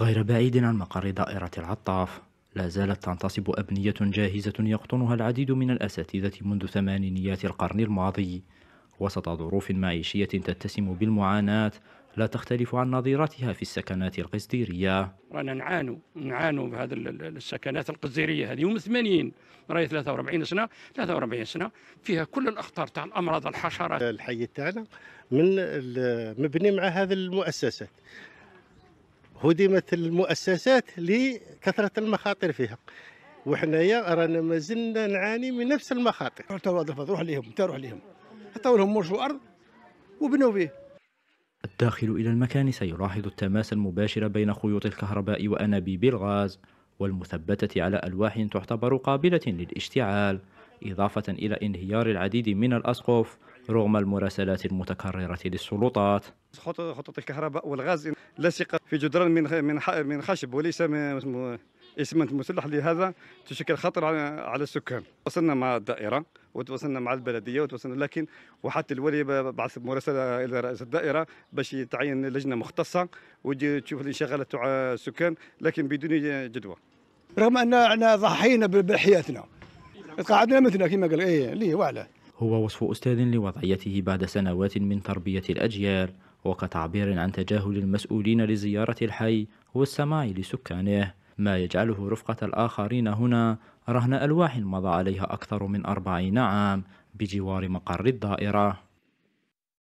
غير بعيد عن مقر دائرة العطاف لا زالت تنتصب أبنية جاهزة يقطنها العديد من الأساتذة منذ ثمانينيات القرن الماضي وسط ظروف معيشية تتسم بالمعاناة لا تختلف عن نظيرتها في السكنات القصديرية رانا نعانوا نعانوا بهذا السكنات القصديرية هذه يوم 80 راهي 43 سنة 43 سنة فيها كل الأخطار تاع الأمراض الحشرات الحي تاعنا من مبني مع هذه المؤسسات هدمت المؤسسات لكثره المخاطر فيها وحنايا رانا مازلنا نعاني من نفس المخاطر حتى روح ليهم انت روح ليهم حتى لهم مرش في الارض وبنوا به الداخل إلى المكان سيلاحظ التماس المباشر بين خيوط الكهرباء وأنابيب الغاز والمثبتة على ألواح تعتبر قابلة للاشتعال إضافة إلى انهيار العديد من الأسقف رغم المراسلات المتكررة للسلطات خطوط الكهرباء والغاز لاصقه في جدران من من من خشب وليس اسمنت مسلح لهذا تشكل خطر على السكان تواصلنا مع الدائره وتواصلنا مع البلديه وتواصلنا لكن وحتى الولي بعث مراسله الى رئيس الدائره باش يتعين لجنه مختصه وتجي تشوف الانشغالات تاع السكان لكن بدون جدوى رغم ان احنا ضحينا بحياتنا قعدنا مثلنا كما قال ايه ليه وعلاه هو وصف أستاذ لوضعيته بعد سنوات من تربية الأجيال وكتعبير عن تجاهل المسؤولين لزيارة الحي والسماع لسكانه ما يجعله رفقة الآخرين هنا رهن ألواح مضى عليها أكثر من أربعين عام بجوار مقر الدائرة